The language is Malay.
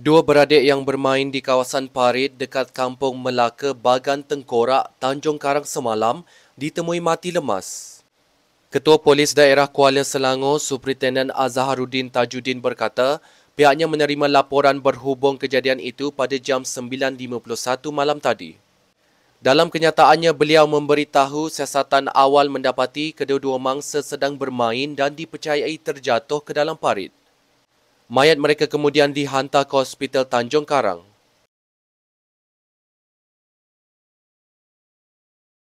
Dua beradik yang bermain di kawasan Parit dekat Kampung Melaka Bagan Tengkorak, Tanjung Karang semalam ditemui mati lemas. Ketua Polis Daerah Kuala Selangor, Supritenden Azharuddin Tajuddin berkata, pihaknya menerima laporan berhubung kejadian itu pada jam 9.51 malam tadi. Dalam kenyataannya, beliau memberitahu siasatan awal mendapati kedua-dua mangsa sedang bermain dan dipercayai terjatuh ke dalam parit. Mayat mereka kemudian dihantar ke Hospital Tanjung Karang.